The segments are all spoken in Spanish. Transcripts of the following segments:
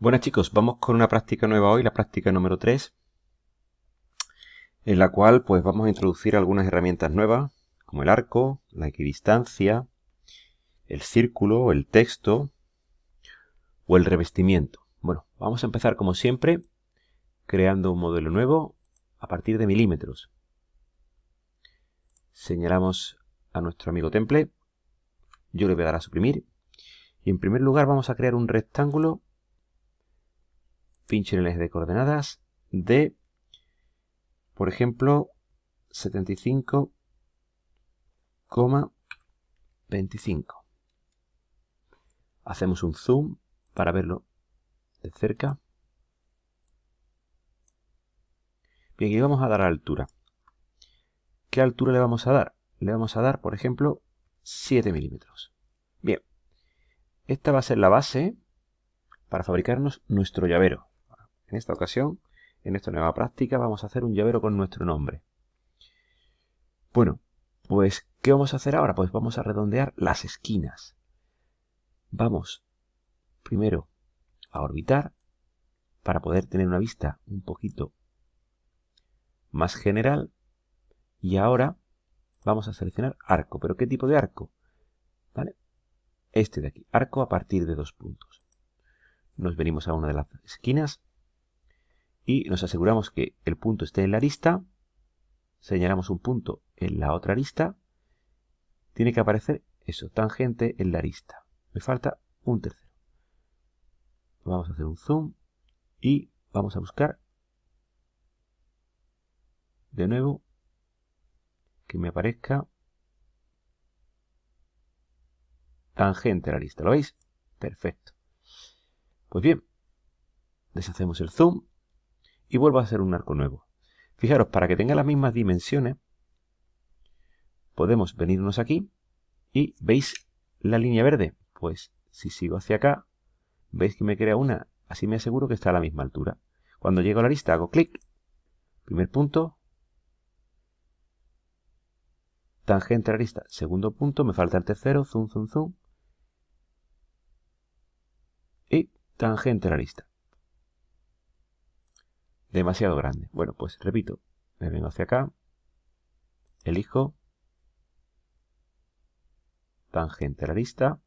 Buenas chicos, vamos con una práctica nueva hoy, la práctica número 3, en la cual pues vamos a introducir algunas herramientas nuevas, como el arco, la equidistancia, el círculo, el texto o el revestimiento. Bueno, vamos a empezar como siempre, creando un modelo nuevo a partir de milímetros. Señalamos a nuestro amigo temple, yo le voy a dar a suprimir, y en primer lugar vamos a crear un rectángulo eje de coordenadas de, por ejemplo, 75,25. Hacemos un zoom para verlo de cerca. Bien, y vamos a dar altura. ¿Qué altura le vamos a dar? Le vamos a dar, por ejemplo, 7 milímetros. Bien, esta va a ser la base para fabricarnos nuestro llavero. En esta ocasión, en esta nueva práctica, vamos a hacer un llavero con nuestro nombre. Bueno, pues, ¿qué vamos a hacer ahora? Pues vamos a redondear las esquinas. Vamos primero a orbitar para poder tener una vista un poquito más general. Y ahora vamos a seleccionar arco. ¿Pero qué tipo de arco? ¿Vale? Este de aquí, arco a partir de dos puntos. Nos venimos a una de las esquinas y nos aseguramos que el punto esté en la arista, señalamos un punto en la otra arista, tiene que aparecer eso, tangente en la arista. Me falta un tercero. Vamos a hacer un zoom y vamos a buscar de nuevo que me aparezca tangente a la lista. ¿Lo veis? Perfecto. Pues bien, deshacemos el zoom y vuelvo a hacer un arco nuevo. Fijaros, para que tenga las mismas dimensiones, podemos venirnos aquí y veis la línea verde. Pues si sigo hacia acá, veis que me crea una. Así me aseguro que está a la misma altura. Cuando llego a la lista hago clic, primer punto, tangente a la lista, segundo punto, me falta el tercero, zoom, zoom, zoom, y tangente a la lista demasiado grande. Bueno, pues repito, me vengo hacia acá, elijo tangente a la lista,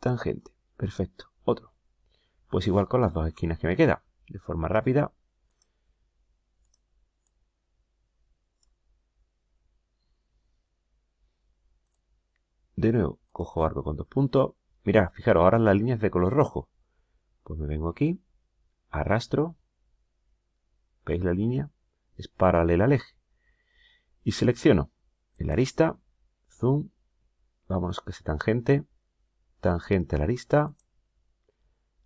tangente, perfecto, otro. Pues igual con las dos esquinas que me queda, de forma rápida. De nuevo, cojo arco con dos puntos. Mirad, fijaros, ahora las líneas de color rojo pues me vengo aquí arrastro veis la línea es paralela al eje y selecciono el arista zoom vámonos que es tangente tangente a la arista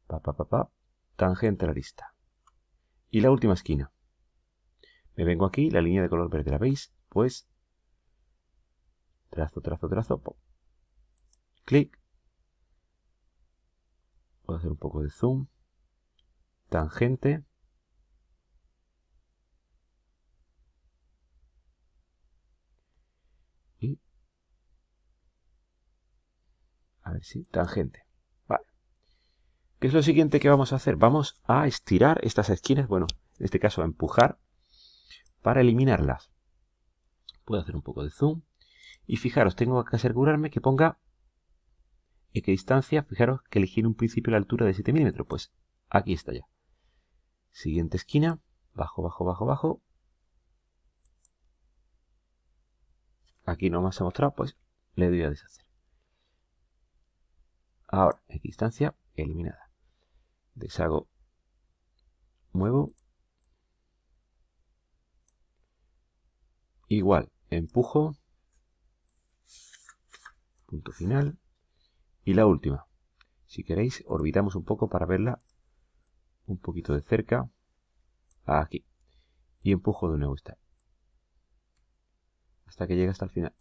pa pa pa pa tangente a la arista y la última esquina me vengo aquí la línea de color verde la veis pues trazo trazo trazo pop. clic hacer un poco de zoom, tangente, y a ver si, tangente. Vale. ¿Qué es lo siguiente que vamos a hacer? Vamos a estirar estas esquinas, bueno, en este caso a empujar, para eliminarlas. Puedo hacer un poco de zoom. Y fijaros, tengo que asegurarme que ponga distancia? fijaros que en un principio la altura de 7 milímetros, pues aquí está ya. Siguiente esquina, bajo, bajo, bajo, bajo. Aquí no se ha mostrado, pues le doy a deshacer. Ahora, distancia eliminada. Deshago, muevo. Igual, empujo. Punto final. Y la última. Si queréis, orbitamos un poco para verla un poquito de cerca. Aquí. Y empujo de nuevo esta. Hasta que llegue hasta el final.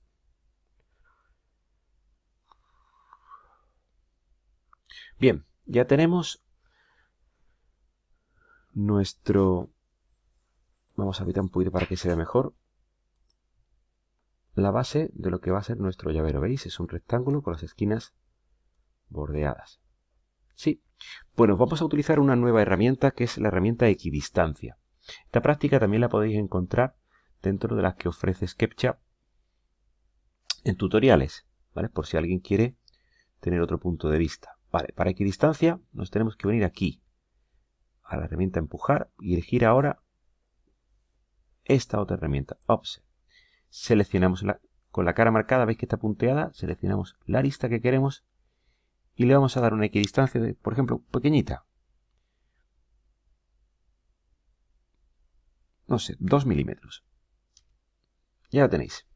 Bien, ya tenemos nuestro... Vamos a habitar un poquito para que se vea mejor. La base de lo que va a ser nuestro llavero, ¿veis? Es un rectángulo con las esquinas bordeadas. Sí. Bueno, vamos a utilizar una nueva herramienta que es la herramienta equidistancia. Esta práctica también la podéis encontrar dentro de las que ofrece SketchUp en tutoriales, ¿vale? Por si alguien quiere tener otro punto de vista. Vale, para equidistancia nos tenemos que venir aquí a la herramienta empujar y elegir ahora esta otra herramienta, Offset. Seleccionamos la, con la cara marcada, veis que está punteada, seleccionamos la arista que queremos y le vamos a dar una equidistancia de, por ejemplo, pequeñita. No sé, 2 milímetros. Ya la tenéis.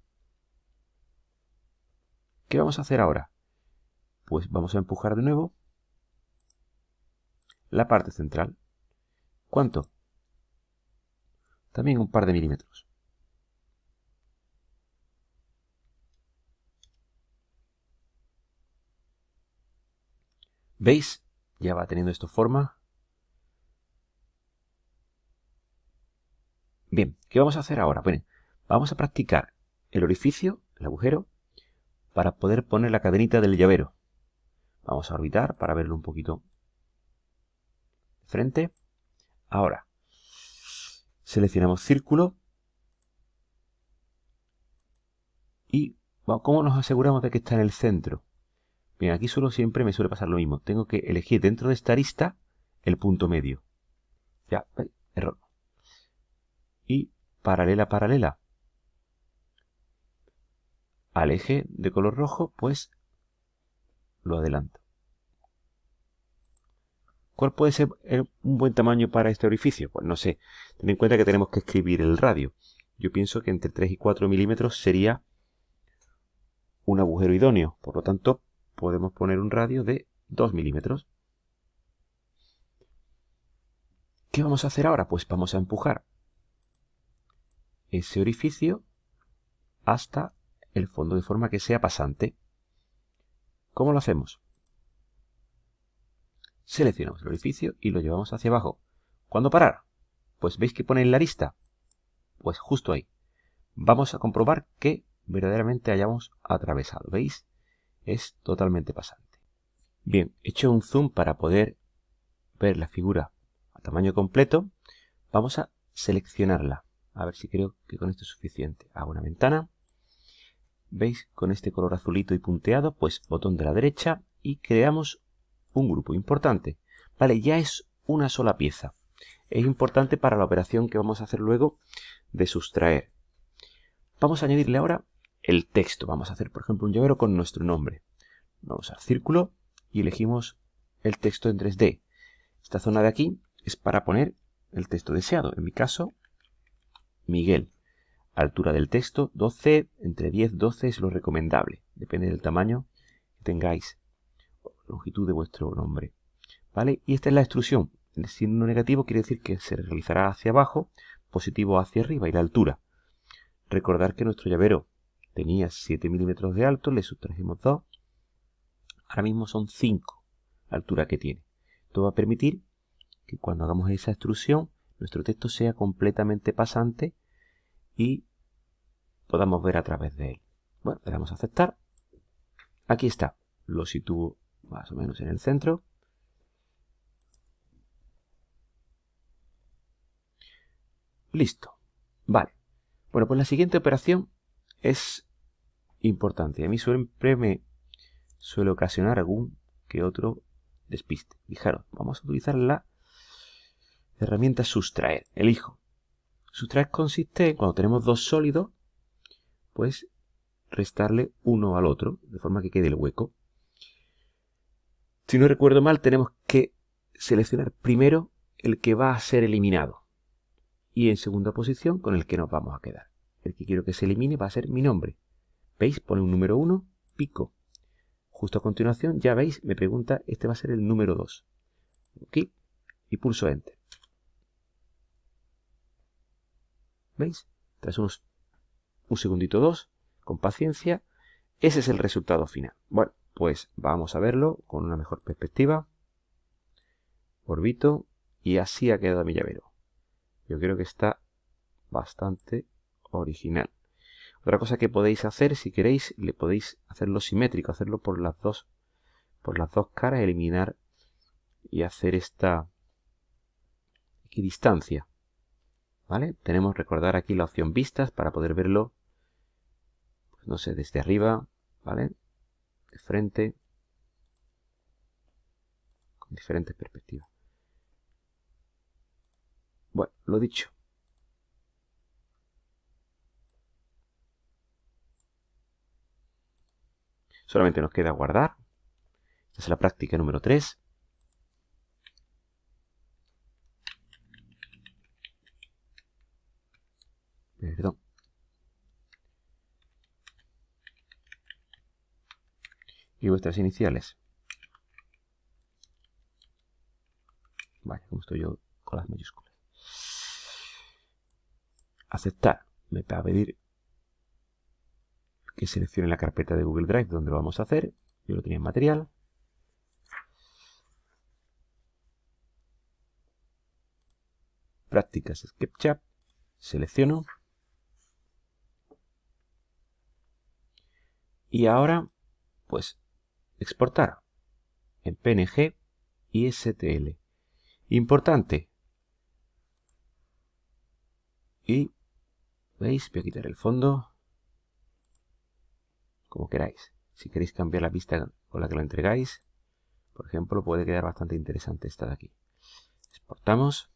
¿Qué vamos a hacer ahora? Pues vamos a empujar de nuevo la parte central. ¿Cuánto? También un par de milímetros. ¿Veis? Ya va teniendo esto forma. Bien, ¿qué vamos a hacer ahora? Bueno, vamos a practicar el orificio, el agujero, para poder poner la cadenita del llavero. Vamos a orbitar para verlo un poquito de frente. Ahora, seleccionamos círculo. ¿Y cómo nos aseguramos de que está en el centro? Bien, aquí solo siempre me suele pasar lo mismo. Tengo que elegir dentro de esta arista el punto medio. Ya, error. Y paralela, paralela. Al eje de color rojo, pues lo adelanto. ¿Cuál puede ser eh, un buen tamaño para este orificio? Pues no sé. Ten en cuenta que tenemos que escribir el radio. Yo pienso que entre 3 y 4 milímetros sería un agujero idóneo. Por lo tanto, podemos poner un radio de 2 milímetros. ¿Qué vamos a hacer ahora? Pues vamos a empujar ese orificio hasta el fondo de forma que sea pasante. ¿Cómo lo hacemos? Seleccionamos el orificio y lo llevamos hacia abajo. ¿Cuándo parar? Pues veis que pone en la lista. Pues justo ahí. Vamos a comprobar que verdaderamente hayamos atravesado. ¿Veis? es totalmente pasante. Bien, he hecho un zoom para poder ver la figura a tamaño completo. Vamos a seleccionarla. A ver si creo que con esto es suficiente. Hago una ventana. ¿Veis? Con este color azulito y punteado, pues botón de la derecha y creamos un grupo importante. Vale, ya es una sola pieza. Es importante para la operación que vamos a hacer luego de sustraer. Vamos a añadirle ahora el texto. Vamos a hacer, por ejemplo, un llavero con nuestro nombre. Vamos al círculo y elegimos el texto en 3D. Esta zona de aquí es para poner el texto deseado. En mi caso, Miguel. Altura del texto, 12, entre 10, 12 es lo recomendable. Depende del tamaño que tengáis, longitud de vuestro nombre. ¿Vale? Y esta es la extrusión. El signo negativo quiere decir que se realizará hacia abajo, positivo hacia arriba y la altura. Recordar que nuestro llavero tenía 7 milímetros de alto, le sustrajimos 2, ahora mismo son 5 la altura que tiene. Esto va a permitir que cuando hagamos esa extrusión, nuestro texto sea completamente pasante y podamos ver a través de él. Bueno, le damos a aceptar. Aquí está. Lo sitúo más o menos en el centro. Listo. Vale. Bueno, pues la siguiente operación es importante. A mí suele ocasionar algún que otro despiste. Fijaros, vamos a utilizar la herramienta sustraer. Elijo. Sustraer consiste en cuando tenemos dos sólidos, pues restarle uno al otro, de forma que quede el hueco. Si no recuerdo mal, tenemos que seleccionar primero el que va a ser eliminado y en segunda posición con el que nos vamos a quedar. El que quiero que se elimine va a ser mi nombre. ¿Veis? Pone un número 1, pico. Justo a continuación, ya veis, me pregunta, este va a ser el número 2. Aquí y pulso Enter. ¿Veis? Tras unos un segundito dos, con paciencia, ese es el resultado final. Bueno, pues vamos a verlo con una mejor perspectiva. Orbito y así ha quedado mi llavero. Yo creo que está bastante original. Otra cosa que podéis hacer, si queréis, le podéis hacerlo simétrico, hacerlo por las dos, por las dos caras, eliminar y hacer esta equidistancia. ¿Vale? Tenemos, recordar aquí la opción vistas para poder verlo, pues, no sé, desde arriba, ¿vale? De frente, con diferentes perspectivas. Bueno, lo dicho. Solamente nos queda guardar. Esta es la práctica número 3. Perdón. Y vuestras iniciales. Vale, como estoy yo con las mayúsculas. Aceptar. Me va a pedir que seleccione la carpeta de Google Drive donde lo vamos a hacer. Yo lo tenía en material. Prácticas SketchUp. Selecciono. Y ahora, pues, exportar en PNG y STL. Importante. Y, ¿veis? Voy a quitar el fondo como queráis. Si queréis cambiar la vista con la que lo entregáis, por ejemplo, puede quedar bastante interesante esta de aquí. Exportamos.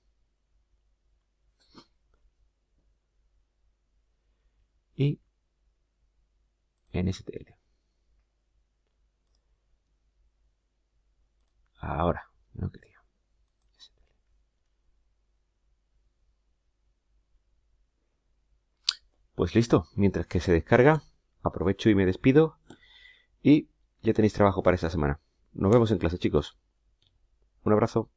Y STL, Ahora, no quería. Pues listo, mientras que se descarga, aprovecho y me despido. Y ya tenéis trabajo para esta semana. Nos vemos en clase, chicos. Un abrazo.